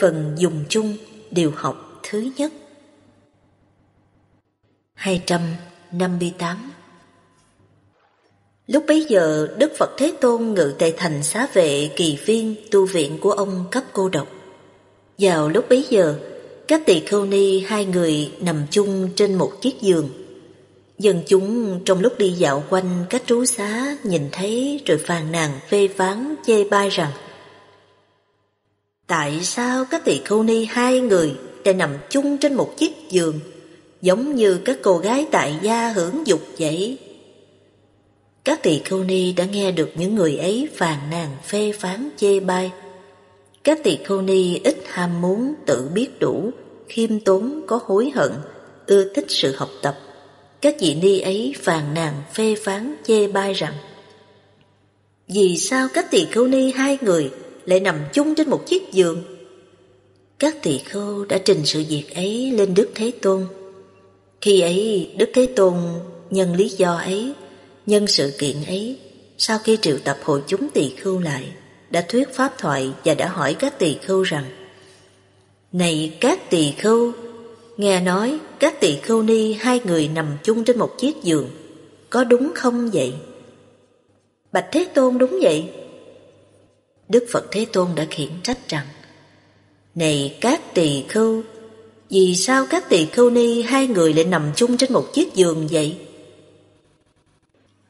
Phần dùng chung điều học thứ nhất 258 Lúc bấy giờ Đức Phật Thế Tôn ngự tại thành xá vệ kỳ viên tu viện của ông cấp cô độc Vào lúc bấy giờ các tỳ khâu ni hai người nằm chung trên một chiếc giường Dân chúng trong lúc đi dạo quanh các trú xá nhìn thấy rồi phàn nàn phê phán chê bai rằng Tại sao các tỳ khưu ni hai người lại nằm chung trên một chiếc giường, giống như các cô gái tại gia hưởng dục vậy? Các tỳ khưu ni đã nghe được những người ấy phàn nàn phê phán chê bai. Các tỳ khưu ni ít ham muốn tự biết đủ, khiêm tốn có hối hận, ưa thích sự học tập. Các vị ni ấy phàn nàn phê phán chê bai rằng Vì sao các tỳ khưu ni hai người lại nằm chung trên một chiếc giường. Các tỳ khưu đã trình sự việc ấy lên Đức Thế Tôn. Khi ấy, Đức Thế Tôn nhân lý do ấy, nhân sự kiện ấy, sau khi triệu tập hội chúng tỳ khưu lại, đã thuyết pháp thoại và đã hỏi các tỳ khưu rằng Này các tỳ khưu, nghe nói các tỳ khưu ni hai người nằm chung trên một chiếc giường, có đúng không vậy? Bạch Thế Tôn đúng vậy, Đức Phật Thế Tôn đã khiển trách rằng Này các tỳ khưu Vì sao các tỳ khưu ni hai người lại nằm chung trên một chiếc giường vậy?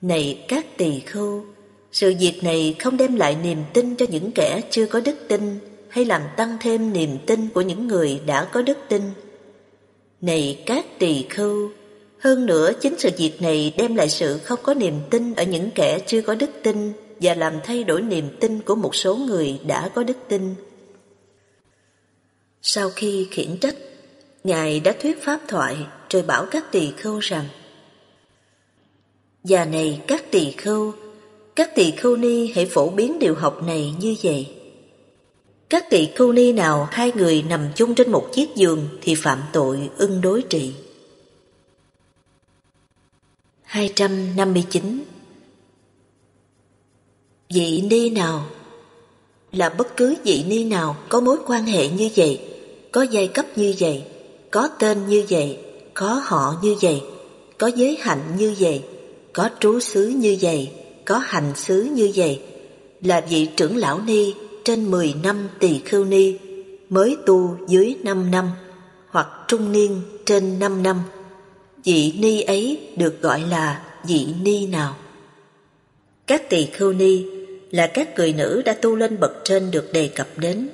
Này các tỳ khưu Sự việc này không đem lại niềm tin cho những kẻ chưa có đức tin Hay làm tăng thêm niềm tin của những người đã có đức tin Này các tỳ khưu hơn nữa, chính sự việc này đem lại sự không có niềm tin ở những kẻ chưa có đức tin và làm thay đổi niềm tin của một số người đã có đức tin. Sau khi khiển trách, Ngài đã thuyết pháp thoại rồi bảo các tỳ khưu rằng Già này các tỳ khưu, các tỳ khưu ni hãy phổ biến điều học này như vậy. Các tỳ khưu ni nào hai người nằm chung trên một chiếc giường thì phạm tội ưng đối trị. 259 Vị ni nào Là bất cứ vị ni nào có mối quan hệ như vậy, có giai cấp như vậy, có tên như vậy, có họ như vậy, có giới hạnh như vậy, có trú xứ như vậy, có hành xứ như vậy, là vị trưởng lão ni trên 10 năm tỳ khưu ni, mới tu dưới 5 năm, hoặc trung niên trên 5 năm. Vị ni ấy được gọi là vị ni nào? Các tỳ khưu ni là các người nữ đã tu lên bậc trên được đề cập đến.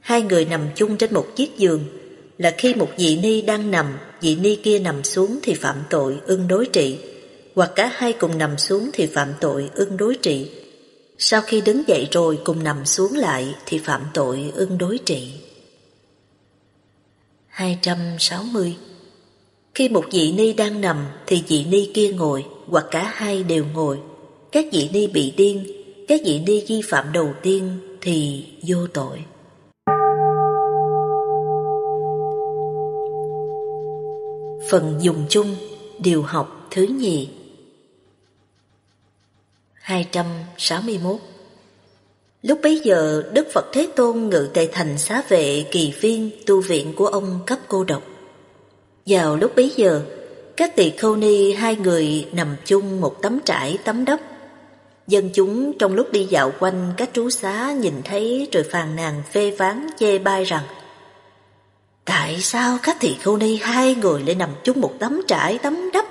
Hai người nằm chung trên một chiếc giường là khi một vị ni đang nằm, vị ni kia nằm xuống thì phạm tội ưng đối trị, hoặc cả hai cùng nằm xuống thì phạm tội ưng đối trị. Sau khi đứng dậy rồi cùng nằm xuống lại thì phạm tội ưng đối trị. 260 Khi một vị ni đang nằm thì vị ni kia ngồi hoặc cả hai đều ngồi các vị ni bị điên, các vị ni vi phạm đầu tiên thì vô tội. Phần dùng chung điều học thứ nhì 261 Lúc bấy giờ, Đức Phật Thế Tôn ngự tại thành xá vệ kỳ viên tu viện của ông cấp cô độc. Vào lúc bấy giờ, các tỳ khâu ni hai người nằm chung một tấm trải tấm đất Dân chúng trong lúc đi dạo quanh các trú xá nhìn thấy rồi phàn nàn phê phán chê bai rằng Tại sao các thị khô ni hai người lại nằm chung một tấm trải tấm đắp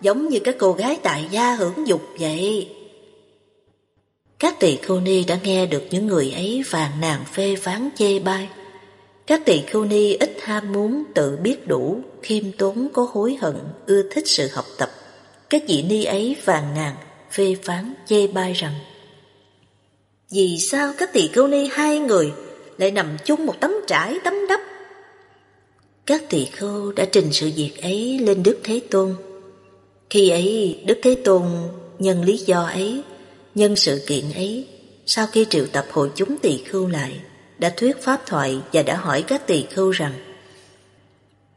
giống như các cô gái tại gia hưởng dục vậy? Các tỳ khô ni đã nghe được những người ấy phàn nàn phê phán chê bai. Các tỳ khô ni ít ham muốn tự biết đủ, khiêm tốn có hối hận, ưa thích sự học tập. Các vị ni ấy phàn nàn phê phán chê bai rằng Vì sao các tỳ khưu ni hai người lại nằm chung một tấm trải tấm đắp? Các tỳ khưu đã trình sự việc ấy lên Đức Thế Tôn. Khi ấy Đức Thế Tôn nhân lý do ấy, nhân sự kiện ấy, sau khi triệu tập hội chúng tỳ khưu lại, đã thuyết pháp thoại và đã hỏi các tỳ khưu rằng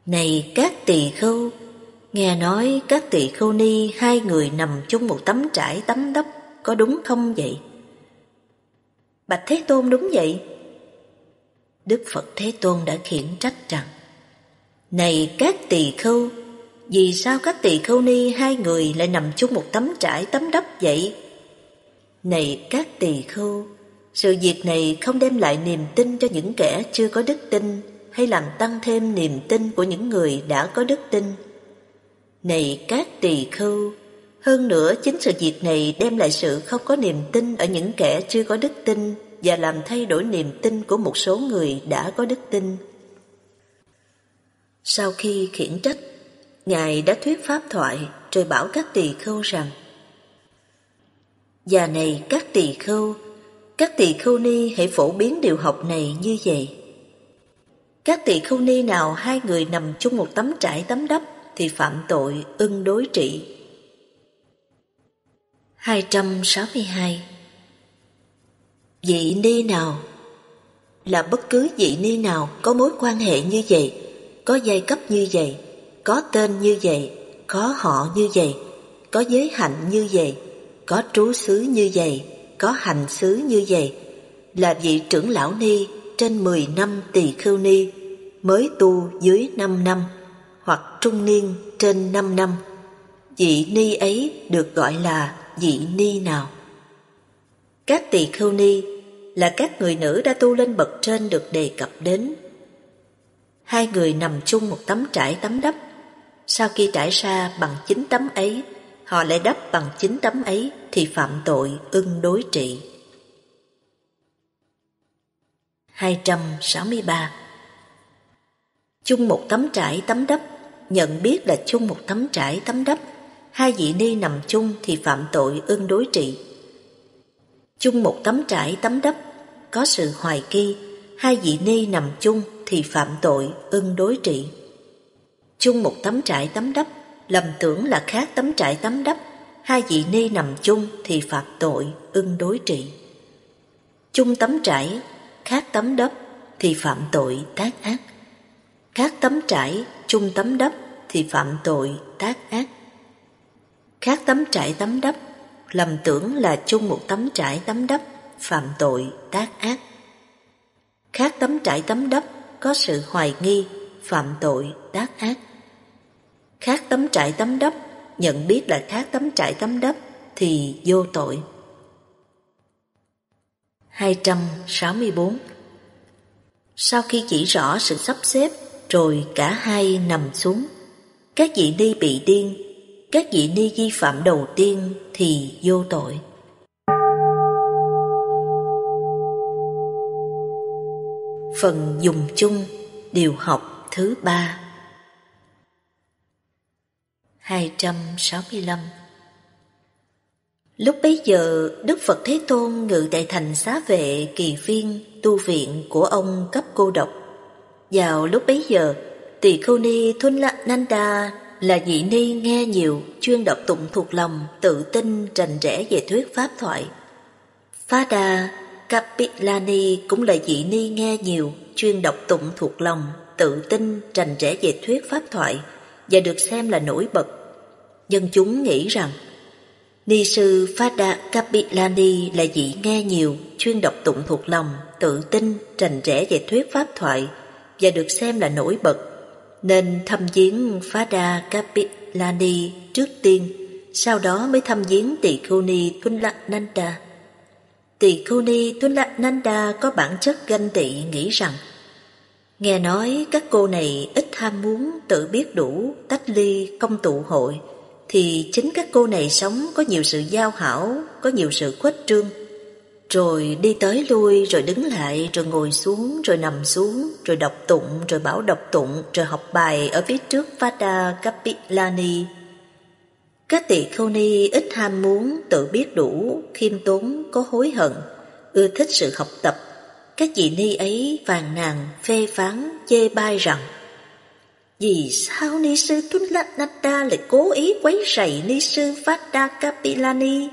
Này các tỳ khưu, Nghe nói các tỳ khưu ni hai người nằm chung một tấm trải tấm đắp, có đúng không vậy? Bạch Thế Tôn đúng vậy. Đức Phật Thế Tôn đã khiển trách rằng, Này các tỳ khưu, vì sao các tỳ khưu ni hai người lại nằm chung một tấm trải tấm đắp vậy? Này các tỳ khưu, sự việc này không đem lại niềm tin cho những kẻ chưa có đức tin hay làm tăng thêm niềm tin của những người đã có đức tin này các tỳ khưu, hơn nữa chính sự việc này đem lại sự không có niềm tin ở những kẻ chưa có đức tin và làm thay đổi niềm tin của một số người đã có đức tin. Sau khi khiển trách, Ngài đã thuyết pháp thoại rồi bảo các tỳ khưu rằng và này các tỳ khưu, các tỳ khưu ni hãy phổ biến điều học này như vậy. Các tỳ khưu ni nào hai người nằm chung một tấm trải tấm đắp thì phạm tội ưng đối trị. 262 Vị ni nào là bất cứ vị ni nào có mối quan hệ như vậy, có giai cấp như vậy, có tên như vậy, có họ như vậy, có giới hạnh như vậy, có trú xứ như vậy, có hành xứ như vậy, là vị trưởng lão ni trên 10 năm tỳ khưu ni, mới tu dưới 5 năm hoặc trung niên trên 5 năm. Vị ni ấy được gọi là vị ni nào? Các tỳ khưu ni là các người nữ đã tu lên bậc trên được đề cập đến. Hai người nằm chung một tấm trải tấm đắp. Sau khi trải ra bằng chính tấm ấy, họ lại đắp bằng chính tấm ấy thì phạm tội ưng đối trị. 263 Chung một tấm trải tấm đắp nhận biết là chung một tấm trải tấm đắp, hai vị ni nằm chung thì phạm tội ưng đối trị. Chung một tấm trải tấm đắp, có sự hoài kỳ, hai vị ni nằm chung thì phạm tội ưng đối trị. Chung một tấm trải tấm đắp, lầm tưởng là khác tấm trải tấm đắp, hai vị ni nằm chung thì phạm tội ưng đối trị. Chung tấm trải, khác tấm đắp thì phạm tội tác ác. Khác tấm trải chung tấm đắp thì phạm tội tác ác. Khác tấm trải tấm đắp, lầm tưởng là chung một tấm trải tấm đắp, phạm tội tác ác. Khác tấm trải tấm đắp, có sự hoài nghi, phạm tội tác ác. Khác tấm trải tấm đắp, nhận biết là khác tấm trải tấm đắp thì vô tội. 264 Sau khi chỉ rõ sự sắp xếp rồi cả hai nằm xuống. Các vị ni bị điên, các vị ni vi phạm đầu tiên thì vô tội. Phần dùng chung điều học thứ ba 265 Lúc bấy giờ, Đức Phật Thế Tôn ngự tại thành xá vệ kỳ viên tu viện của ông cấp cô độc vào lúc bấy giờ, tỳ khưu ni Thun Nanda là vị ni nghe nhiều, chuyên đọc tụng thuộc lòng, tự tin, rành rẽ về thuyết pháp thoại. đa Kapilani cũng là vị ni nghe nhiều, chuyên đọc tụng thuộc lòng, tự tin, rành rẽ về thuyết pháp thoại và được xem là nổi bật. Dân chúng nghĩ rằng Ni sư đa Kapilani là vị nghe nhiều, chuyên đọc tụng thuộc lòng, tự tin, rành rẽ về thuyết pháp thoại và được xem là nổi bật, nên thăm viếng Fada Kapilani trước tiên, sau đó mới thăm viếng Tỳ Khuni Tunlananda. Tỳ Khuni Tunlananda có bản chất ganh tị nghĩ rằng Nghe nói các cô này ít ham muốn tự biết đủ, tách ly, công tụ hội, thì chính các cô này sống có nhiều sự giao hảo, có nhiều sự khuếch trương, rồi đi tới lui rồi đứng lại rồi ngồi xuống rồi nằm xuống rồi đọc tụng rồi bảo đọc tụng rồi học bài ở phía trước Vada Kapilani. Các tỳ khâu ni ít ham muốn, tự biết đủ, khiêm tốn, có hối hận, ưa thích sự học tập. Các vị ni ấy phàn nàn, phê phán, chê bai rằng vì sao ni sư Tulanada lại cố ý quấy rầy ni sư Vada Kapilani?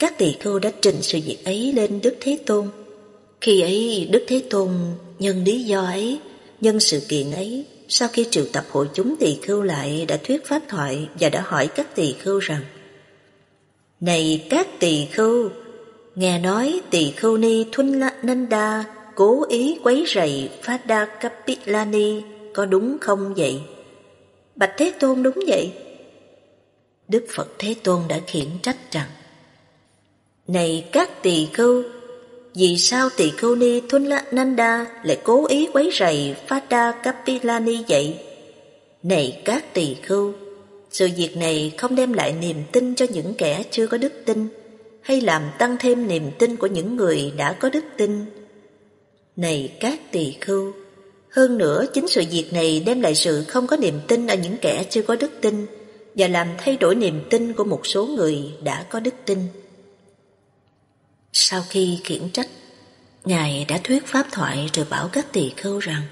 các tỳ khưu đã trình sự việc ấy lên Đức Thế Tôn. Khi ấy Đức Thế Tôn nhân lý do ấy, nhân sự kiện ấy, sau khi triệu tập hội chúng tỳ khưu lại đã thuyết pháp thoại và đã hỏi các tỳ khưu rằng Này các tỳ khưu, nghe nói tỳ khưu ni Thuân Nanda cố ý quấy rầy Phát Đa Kapilani có đúng không vậy? Bạch Thế Tôn đúng vậy. Đức Phật Thế Tôn đã khiển trách rằng này các tỳ khưu, vì sao tỳ khưu ni Nanda lại cố ý quấy rầy Fada Kapilani vậy? Này các tỳ khưu, sự việc này không đem lại niềm tin cho những kẻ chưa có đức tin hay làm tăng thêm niềm tin của những người đã có đức tin. Này các tỳ khưu, hơn nữa chính sự việc này đem lại sự không có niềm tin ở những kẻ chưa có đức tin và làm thay đổi niềm tin của một số người đã có đức tin. Sau khi khiển trách, Ngài đã thuyết pháp thoại rồi bảo các tỳ khưu rằng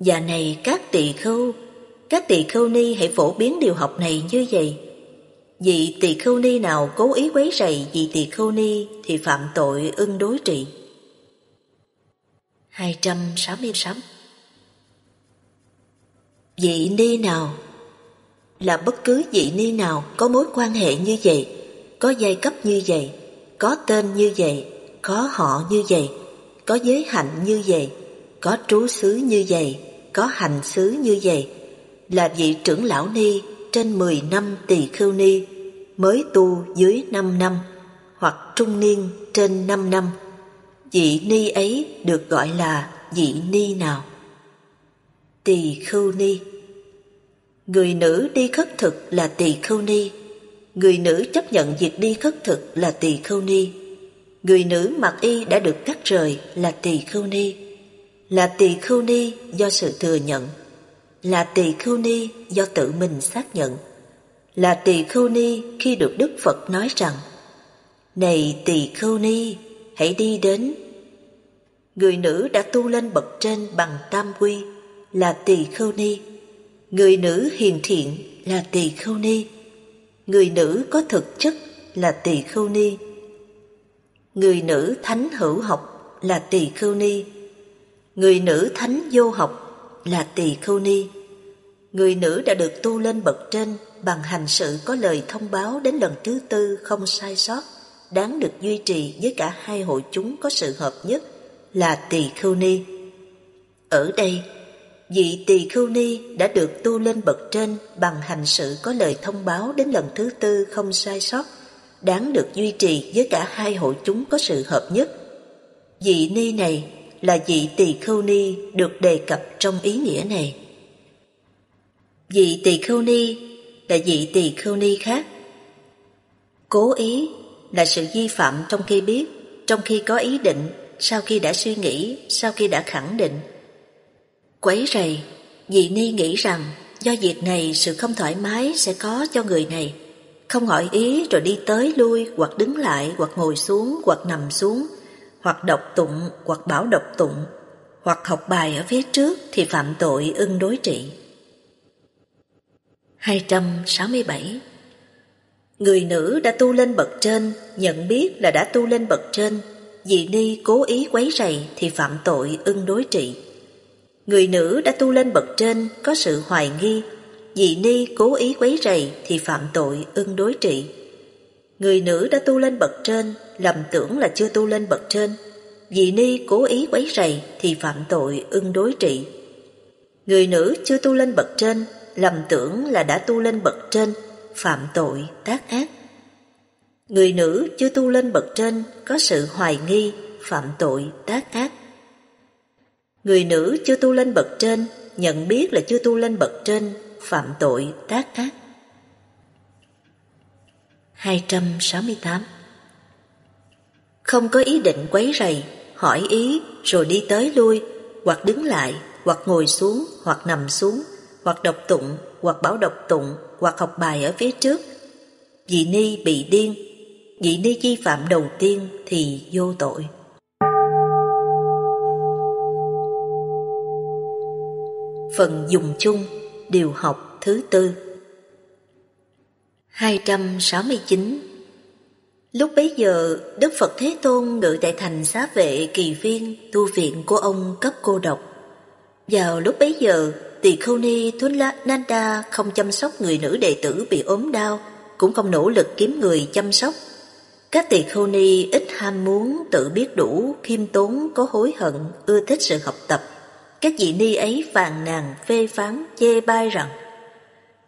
Dạ này các tỳ khưu, các tỳ khưu ni hãy phổ biến điều học này như vậy. Vị tỳ khưu ni nào cố ý quấy rầy vị tỳ khưu ni thì phạm tội ưng đối trị. 266 Vị ni nào là bất cứ vị ni nào có mối quan hệ như vậy, có giai cấp như vậy có tên như vậy, có họ như vậy, có giới hạnh như vậy, có trú xứ như vậy, có hành xứ như vậy, là vị trưởng lão ni trên 10 năm tỳ khưu ni, mới tu dưới 5 năm, hoặc trung niên trên 5 năm. Vị ni ấy được gọi là vị ni nào? Tỳ khưu ni Người nữ đi khất thực là tỳ khưu ni, Người nữ chấp nhận việc đi khất thực là tỳ khưu ni. Người nữ mặc y đã được cắt rời là tỳ khưu ni. Là tỳ khưu ni do sự thừa nhận. Là tỳ khưu ni do tự mình xác nhận. Là tỳ khưu ni khi được Đức Phật nói rằng Này tỳ khưu ni, hãy đi đến. Người nữ đã tu lên bậc trên bằng tam quy là tỳ khưu ni. Người nữ hiền thiện là tỳ khưu ni người nữ có thực chất là tỳ khưu ni người nữ thánh hữu học là tỳ khưu ni người nữ thánh vô học là tỳ khưu ni người nữ đã được tu lên bậc trên bằng hành sự có lời thông báo đến lần thứ tư không sai sót đáng được duy trì với cả hai hội chúng có sự hợp nhất là tỳ khưu ni ở đây vị tỳ khưu ni đã được tu lên bậc trên bằng hành sự có lời thông báo đến lần thứ tư không sai sót, đáng được duy trì với cả hai hội chúng có sự hợp nhất. Vị ni này là vị tỳ khưu ni được đề cập trong ý nghĩa này. Vị tỳ khưu ni là vị tỳ khưu ni khác. Cố ý là sự vi phạm trong khi biết, trong khi có ý định, sau khi đã suy nghĩ, sau khi đã khẳng định Quấy rầy, dì Ni nghĩ rằng do việc này sự không thoải mái sẽ có cho người này. Không hỏi ý rồi đi tới lui hoặc đứng lại hoặc ngồi xuống hoặc nằm xuống hoặc đọc tụng hoặc bảo đọc tụng hoặc học bài ở phía trước thì phạm tội ưng đối trị. 267 Người nữ đã tu lên bậc trên, nhận biết là đã tu lên bậc trên, vì ni cố ý quấy rầy thì phạm tội ưng đối trị. Người nữ đã tu lên bậc trên có sự hoài nghi, dị ni cố ý quấy rầy thì phạm tội ưng đối trị. Người nữ đã tu lên bậc trên lầm tưởng là chưa tu lên bậc trên, dị ni cố ý quấy rầy thì phạm tội ưng đối trị. Người nữ chưa tu lên bậc trên lầm tưởng là đã tu lên bậc trên, phạm tội tác ác. Người nữ chưa tu lên bậc trên có sự hoài nghi, phạm tội tác ác. Người nữ chưa tu lên bậc trên, nhận biết là chưa tu lên bậc trên, phạm tội tác ác. 268 Không có ý định quấy rầy, hỏi ý, rồi đi tới lui, hoặc đứng lại, hoặc ngồi xuống, hoặc nằm xuống, hoặc đọc tụng, hoặc bảo đọc tụng, hoặc học bài ở phía trước. vị ni bị điên, vị ni vi phạm đầu tiên thì vô tội. Phần dùng chung Điều học thứ tư 269 Lúc bấy giờ, Đức Phật Thế Tôn ngự tại thành xá vệ kỳ viên tu viện của ông cấp cô độc. Vào lúc bấy giờ, Tỳ Khâu Ni Thuấn La Nanda không chăm sóc người nữ đệ tử bị ốm đau, cũng không nỗ lực kiếm người chăm sóc. Các Tỳ Khâu Ni ít ham muốn tự biết đủ, khiêm tốn, có hối hận, ưa thích sự học tập. Các vị ni ấy phàn nàn phê phán chê bai rằng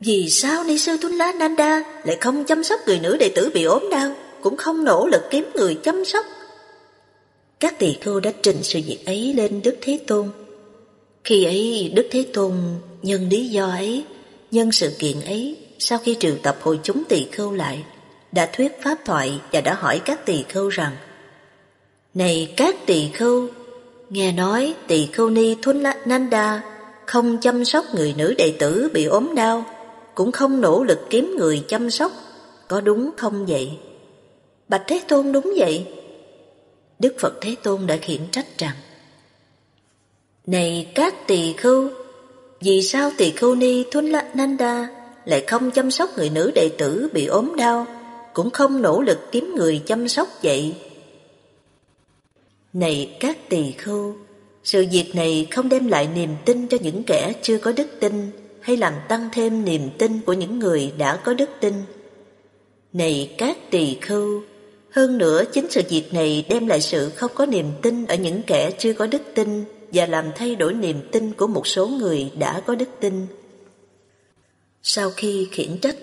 Vì sao ni sư Tuấn Lá Nanda lại không chăm sóc người nữ đệ tử bị ốm đau Cũng không nỗ lực kiếm người chăm sóc Các tỳ khưu đã trình sự việc ấy lên Đức Thế Tôn Khi ấy Đức Thế Tôn nhân lý do ấy Nhân sự kiện ấy Sau khi triệu tập hội chúng tỳ khưu lại Đã thuyết pháp thoại và đã hỏi các tỳ khưu rằng Này các tỳ khưu Nghe nói tỳ khưu ni Thun Nanda không chăm sóc người nữ đệ tử bị ốm đau, cũng không nỗ lực kiếm người chăm sóc, có đúng không vậy? Bạch Thế Tôn đúng vậy. Đức Phật Thế Tôn đã khiển trách rằng Này các tỳ khưu, vì sao tỳ khưu ni Thun Nanda lại không chăm sóc người nữ đệ tử bị ốm đau, cũng không nỗ lực kiếm người chăm sóc vậy? Này các tỳ khưu, sự việc này không đem lại niềm tin cho những kẻ chưa có đức tin hay làm tăng thêm niềm tin của những người đã có đức tin. Này các tỳ khưu, hơn nữa chính sự việc này đem lại sự không có niềm tin ở những kẻ chưa có đức tin và làm thay đổi niềm tin của một số người đã có đức tin. Sau khi khiển trách,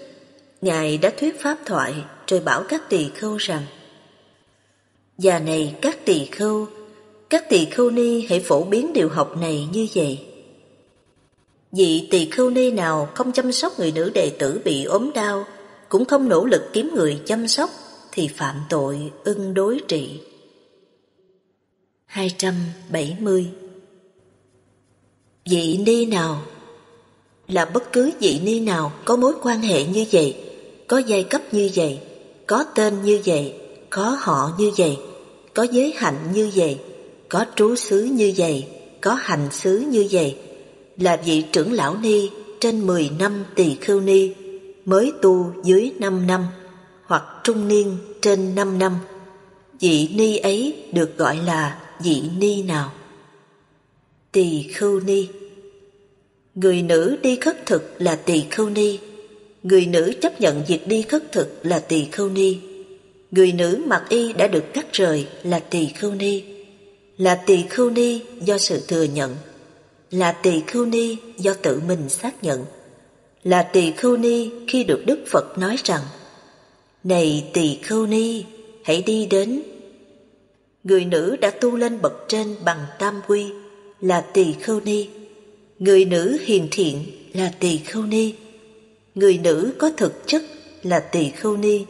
Ngài đã thuyết pháp thoại rồi bảo các tỳ khưu rằng và này các tỳ khưu, các tỳ khưu ni hãy phổ biến điều học này như vậy. Vị tỳ khưu ni nào không chăm sóc người nữ đệ tử bị ốm đau, cũng không nỗ lực kiếm người chăm sóc thì phạm tội ưng đối trị. 270 Vị ni nào là bất cứ vị ni nào có mối quan hệ như vậy, có giai cấp như vậy, có tên như vậy, có họ như vậy có giới hạnh như vậy, có trú xứ như vậy, có hành xứ như vậy, là vị trưởng lão ni trên 10 năm tỳ khưu ni, mới tu dưới 5 năm, hoặc trung niên trên 5 năm. Vị ni ấy được gọi là vị ni nào? Tỳ khưu ni Người nữ đi khất thực là tỳ khưu ni Người nữ chấp nhận việc đi khất thực là tỳ khưu ni người nữ mặc y đã được cắt rời là tỳ khưu ni là tỳ khưu ni do sự thừa nhận là tỳ khưu ni do tự mình xác nhận là tỳ khưu ni khi được đức phật nói rằng này tỳ khưu ni hãy đi đến người nữ đã tu lên bậc trên bằng tam quy là tỳ khưu ni người nữ hiền thiện là tỳ khưu ni người nữ có thực chất là tỳ khưu ni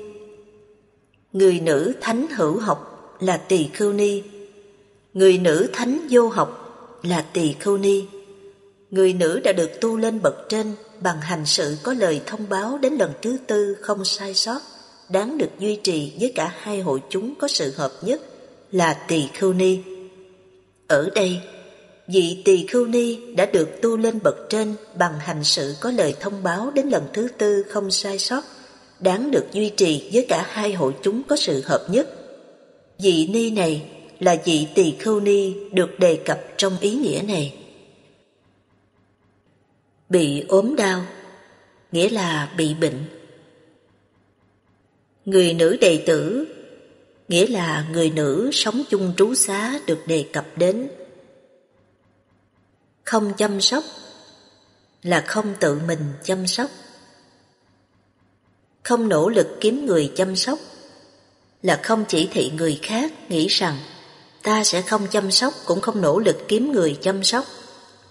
Người nữ thánh hữu học là tỳ khưu ni. Người nữ thánh vô học là tỳ khưu ni. Người nữ đã được tu lên bậc trên bằng hành sự có lời thông báo đến lần thứ tư không sai sót, đáng được duy trì với cả hai hội chúng có sự hợp nhất là tỳ khưu ni. Ở đây, vị tỳ khưu ni đã được tu lên bậc trên bằng hành sự có lời thông báo đến lần thứ tư không sai sót, đáng được duy trì với cả hai hội chúng có sự hợp nhất. Dị ni này là dị tỳ khưu ni được đề cập trong ý nghĩa này. Bị ốm đau, nghĩa là bị bệnh. Người nữ đệ tử, nghĩa là người nữ sống chung trú xá được đề cập đến. Không chăm sóc, là không tự mình chăm sóc không nỗ lực kiếm người chăm sóc là không chỉ thị người khác nghĩ rằng ta sẽ không chăm sóc cũng không nỗ lực kiếm người chăm sóc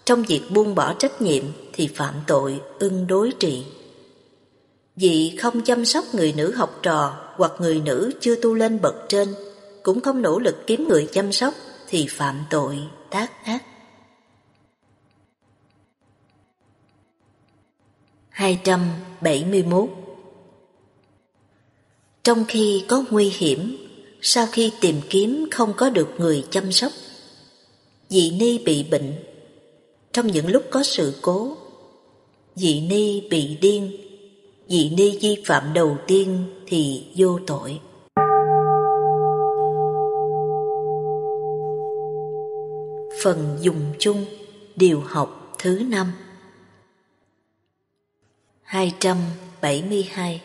trong việc buông bỏ trách nhiệm thì phạm tội ưng đối trị vì không chăm sóc người nữ học trò hoặc người nữ chưa tu lên bậc trên cũng không nỗ lực kiếm người chăm sóc thì phạm tội tác ác 271 trong khi có nguy hiểm, sau khi tìm kiếm không có được người chăm sóc, dị ni bị bệnh. Trong những lúc có sự cố, dị ni bị điên, dị ni vi phạm đầu tiên thì vô tội. Phần dùng chung điều học thứ năm 272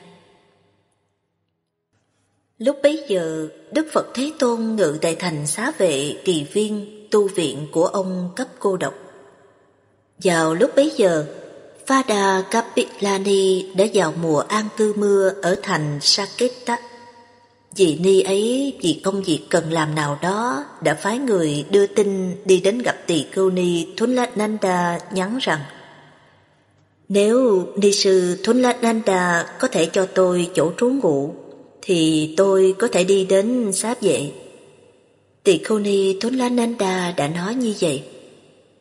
Lúc bấy giờ, Đức Phật Thế Tôn ngự tại thành xá vệ kỳ viên tu viện của ông cấp cô độc. Vào lúc bấy giờ, Vada Kapilani đã vào mùa an cư mưa ở thành Saketa. Vị ni ấy vì công việc cần làm nào đó đã phái người đưa tin đi đến gặp tỳ khưu ni Thulananda nhắn rằng Nếu ni sư Thulananda có thể cho tôi chỗ trú ngụ thì tôi có thể đi đến sáp vệ. Tỳ khâu ni Thốn Lá Nanda đã nói như vậy.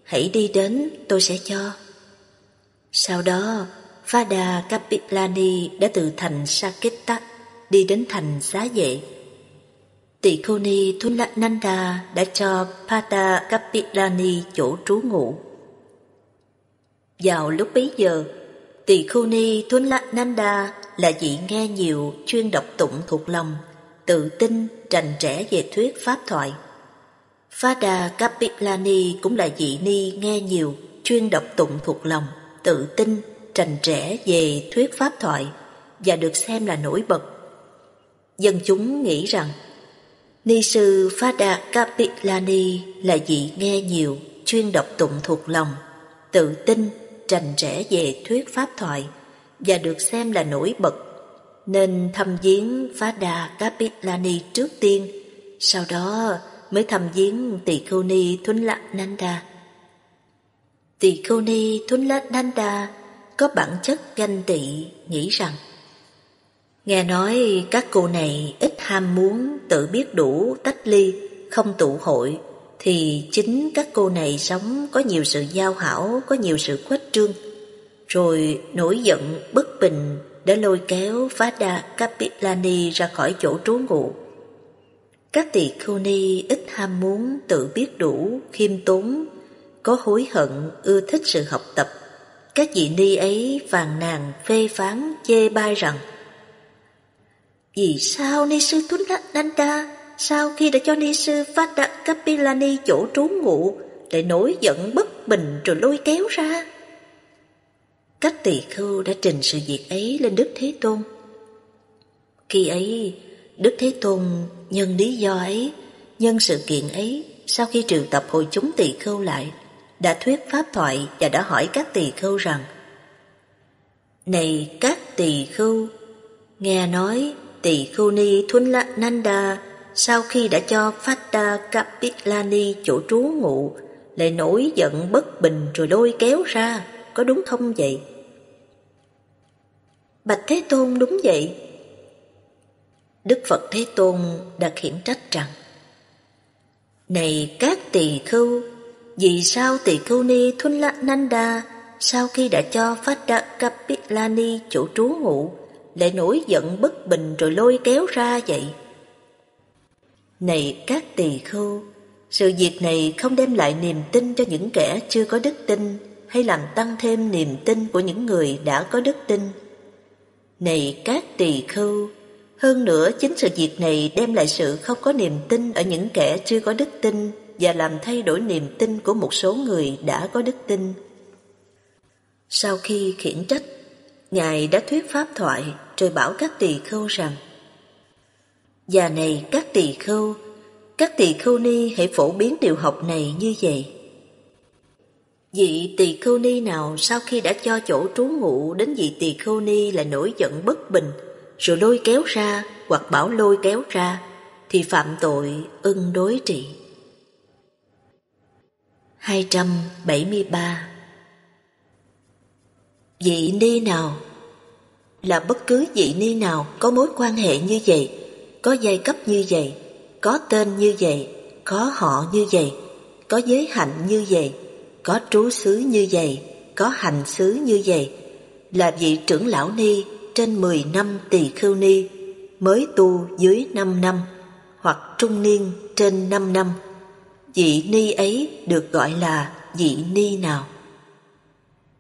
Hãy đi đến, tôi sẽ cho. Sau đó, đà Kapilani đã từ thành Sakita đi đến thành xá vệ. Tỳ khâu ni Thốn Lá Nanda đã cho Pada Kapilani chỗ trú ngụ. Vào lúc bấy giờ, Tỳ khưu ni Thốn Lạ Nanda là vị nghe nhiều chuyên đọc tụng thuộc lòng, tự tin, trành trẻ về thuyết pháp thoại. Fada Kapilani cũng là vị ni nghe nhiều, chuyên đọc tụng thuộc lòng, tự tin, trành trẻ về thuyết pháp thoại và được xem là nổi bật. Dân chúng nghĩ rằng Ni sư Fada Kapilani là vị nghe nhiều, chuyên đọc tụng thuộc lòng, tự tin, trành trẻ về thuyết pháp thoại và được xem là nổi bật, nên thăm viếng Phá Đà Kapilani trước tiên, sau đó mới thăm viếng Tỳ Khưu Ni Thuấn Lạc Nanda. Tỳ Khưu Ni Thuấn Lạc Nanda có bản chất ganh tị nghĩ rằng Nghe nói các cô này ít ham muốn tự biết đủ tách ly, không tụ hội, thì chính các cô này sống có nhiều sự giao hảo, có nhiều sự khuếch trương, rồi nổi giận bất bình đã lôi kéo Vada Kapilani ra khỏi chỗ trú ngụ. Các tỳ khưu ni ít ham muốn tự biết đủ, khiêm tốn, có hối hận, ưa thích sự học tập. Các vị ni ấy phàn nàn phê phán chê bai rằng Vì sao ni sư Tuấn Nanda sau khi đã cho ni sư Vada Kapilani chỗ trú ngụ lại nổi giận bất bình rồi lôi kéo ra? các tỳ khưu đã trình sự việc ấy lên Đức Thế Tôn. Khi ấy, Đức Thế Tôn nhân lý do ấy, nhân sự kiện ấy, sau khi triệu tập hội chúng tỳ khưu lại, đã thuyết pháp thoại và đã hỏi các tỳ khưu rằng Này các tỳ khưu, nghe nói tỳ khưu ni Thuân La Nanda sau khi đã cho Phata Kapilani chỗ trú ngụ lại nổi giận bất bình rồi lôi kéo ra, có đúng không vậy? Bạch Thế Tôn đúng vậy. Đức Phật Thế Tôn đã khiển trách rằng Này các tỳ khưu, vì sao tỳ khưu ni Thun La Nanda sau khi đã cho Phát Đa Kapilani chủ trú ngụ lại nổi giận bất bình rồi lôi kéo ra vậy? Này các tỳ khưu, sự việc này không đem lại niềm tin cho những kẻ chưa có đức tin hay làm tăng thêm niềm tin của những người đã có đức tin này các tỳ khưu. Hơn nữa chính sự việc này đem lại sự không có niềm tin ở những kẻ chưa có đức tin và làm thay đổi niềm tin của một số người đã có đức tin. Sau khi khiển trách, Ngài đã thuyết pháp thoại rồi bảo các tỳ khưu rằng và này các tỳ khưu, các tỳ khưu ni hãy phổ biến điều học này như vậy. Vị tỳ khưu ni nào sau khi đã cho chỗ trú ngụ đến vị tỳ khưu ni là nổi giận bất bình, rồi lôi kéo ra hoặc bảo lôi kéo ra, thì phạm tội ưng đối trị. 273 Vị ni nào Là bất cứ vị ni nào có mối quan hệ như vậy, có giai cấp như vậy, có tên như vậy, có họ như vậy, có giới hạnh như vậy, có trú xứ như vậy, có hành xứ như vậy, là vị trưởng lão ni trên 10 năm tỳ khưu ni, mới tu dưới 5 năm, hoặc trung niên trên 5 năm. Vị ni ấy được gọi là vị ni nào?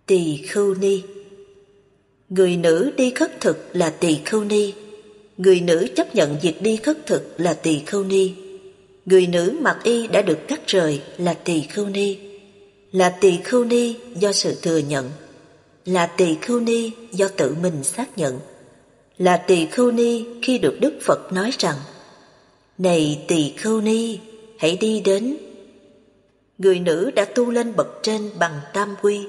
Tỳ khưu ni Người nữ đi khất thực là tỳ khưu ni, người nữ chấp nhận việc đi khất thực là tỳ khưu ni, người nữ mặc y đã được cắt rời là tỳ khưu ni là tỳ khưu ni do sự thừa nhận, là tỳ khưu ni do tự mình xác nhận, là tỳ khưu ni khi được Đức Phật nói rằng Này tỳ khưu ni, hãy đi đến. Người nữ đã tu lên bậc trên bằng tam quy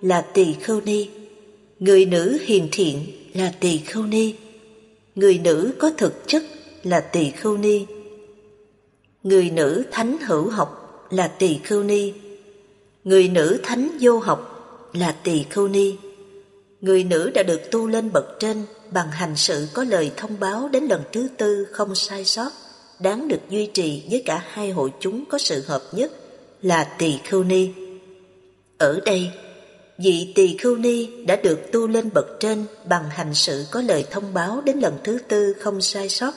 là tỳ khưu ni. Người nữ hiền thiện là tỳ khưu ni. Người nữ có thực chất là tỳ khưu ni. Người nữ thánh hữu học là tỳ khưu ni Người nữ thánh vô học là tỳ khưu ni. Người nữ đã được tu lên bậc trên bằng hành sự có lời thông báo đến lần thứ tư không sai sót, đáng được duy trì với cả hai hội chúng có sự hợp nhất là tỳ khưu ni. Ở đây, vị tỳ khưu ni đã được tu lên bậc trên bằng hành sự có lời thông báo đến lần thứ tư không sai sót,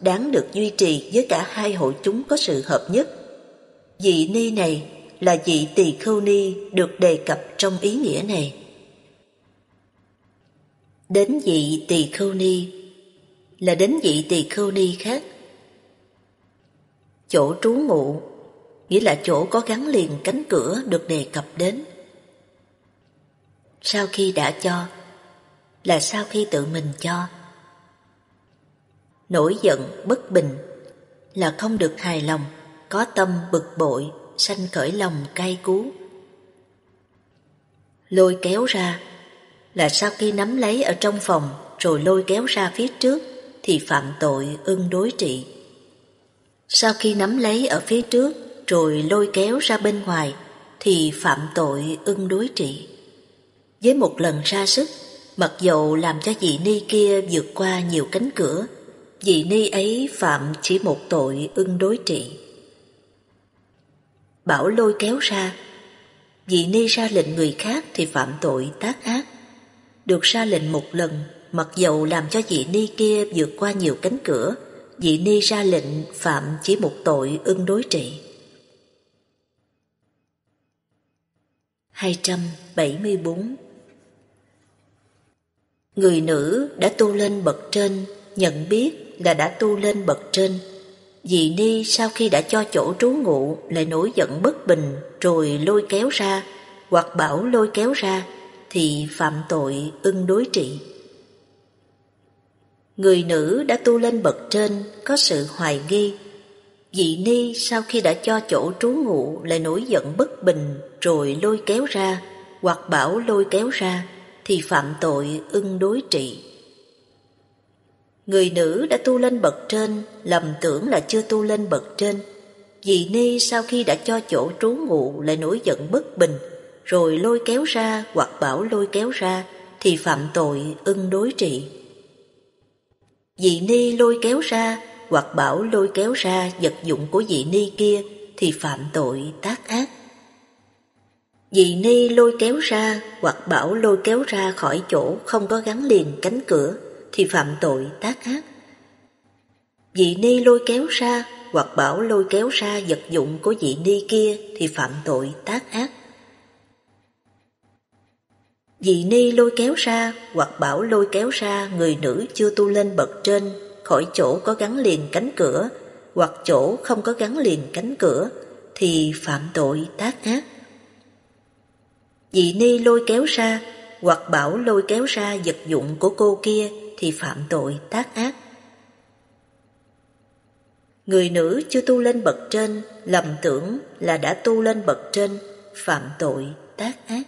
đáng được duy trì với cả hai hội chúng có sự hợp nhất. Vị ni này là vị tỳ khưu ni được đề cập trong ý nghĩa này. Đến vị tỳ khưu ni là đến vị tỳ khưu ni khác. Chỗ trú ngụ nghĩa là chỗ có gắn liền cánh cửa được đề cập đến. Sau khi đã cho là sau khi tự mình cho. Nổi giận, bất bình là không được hài lòng, có tâm bực bội, sanh cởi lòng cay cú. Lôi kéo ra là sau khi nắm lấy ở trong phòng rồi lôi kéo ra phía trước thì phạm tội ưng đối trị. Sau khi nắm lấy ở phía trước rồi lôi kéo ra bên ngoài thì phạm tội ưng đối trị. Với một lần ra sức, mặc dầu làm cho vị ni kia vượt qua nhiều cánh cửa, vị ni ấy phạm chỉ một tội ưng đối trị. Bảo lôi kéo ra. Dị ni ra lệnh người khác thì phạm tội tác ác. Được ra lệnh một lần, mặc dầu làm cho dị ni kia vượt qua nhiều cánh cửa, dị ni ra lệnh phạm chỉ một tội ưng đối trị. 274 Người nữ đã tu lên bậc trên, nhận biết là đã tu lên bậc trên Dì Ni sau khi đã cho chỗ trú ngụ lại nổi giận bất bình rồi lôi kéo ra, hoặc bảo lôi kéo ra, thì phạm tội ưng đối trị. Người nữ đã tu lên bậc trên có sự hoài nghi. Dị ni sau khi đã cho chỗ trú ngụ lại nổi giận bất bình rồi lôi kéo ra, hoặc bảo lôi kéo ra, thì phạm tội ưng đối trị. Người nữ đã tu lên bậc trên, lầm tưởng là chưa tu lên bậc trên. Dì Ni sau khi đã cho chỗ trú ngụ lại nổi giận bất bình, rồi lôi kéo ra hoặc bảo lôi kéo ra, thì phạm tội ưng đối trị. vị Ni lôi kéo ra hoặc bảo lôi kéo ra vật dụng của vị Ni kia thì phạm tội tác ác. vị Ni lôi kéo ra hoặc bảo lôi kéo ra khỏi chỗ không có gắn liền cánh cửa thì phạm tội tác ác. Vị ni lôi kéo ra hoặc bảo lôi kéo ra vật dụng của vị ni kia thì phạm tội tác ác. Vị ni lôi kéo ra hoặc bảo lôi kéo ra người nữ chưa tu lên bậc trên khỏi chỗ có gắn liền cánh cửa hoặc chỗ không có gắn liền cánh cửa thì phạm tội tác ác. Vị ni lôi kéo ra hoặc bảo lôi kéo ra vật dụng của cô kia thì phạm tội tác ác. Người nữ chưa tu lên bậc trên, lầm tưởng là đã tu lên bậc trên, phạm tội tác ác.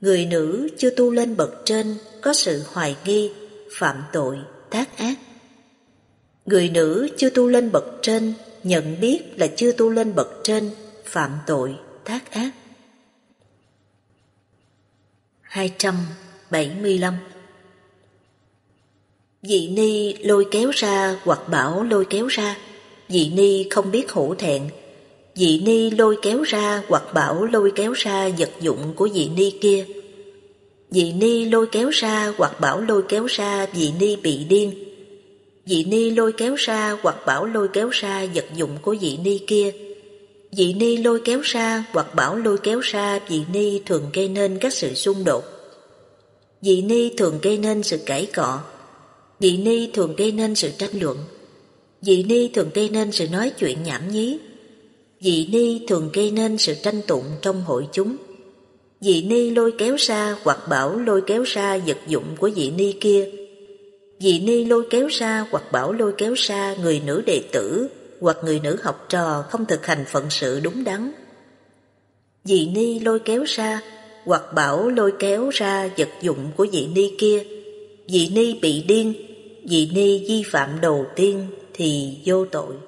Người nữ chưa tu lên bậc trên có sự hoài nghi, phạm tội tác ác. Người nữ chưa tu lên bậc trên, nhận biết là chưa tu lên bậc trên, phạm tội tác ác. 275 Dị ni lôi kéo ra hoặc bảo lôi kéo ra, dị ni không biết hổ thẹn. Dị ni lôi kéo ra hoặc bảo lôi kéo ra vật dụng của dị ni kia. Dị ni lôi kéo ra hoặc bảo lôi kéo ra dị ni bị điên. Dị ni lôi kéo ra hoặc bảo lôi kéo ra vật dụng của dị ni kia. Dị ni lôi kéo ra hoặc bảo lôi kéo ra dị ni thường gây nên các sự xung đột. Dị ni thường gây nên sự cãi cọ, Dị ni thường gây nên sự tranh luận Dị ni thường gây nên sự nói chuyện nhảm nhí Dị ni thường gây nên sự tranh tụng trong hội chúng Dị ni lôi kéo xa hoặc bảo lôi kéo xa vật dụng của dị ni kia Dị ni lôi kéo xa hoặc bảo lôi kéo xa người nữ đệ tử Hoặc người nữ học trò không thực hành phận sự đúng đắn Dị ni lôi kéo xa hoặc bảo lôi kéo ra vật dụng của dị ni kia dị ni bị điên Vị ni vi phạm đầu tiên thì vô tội.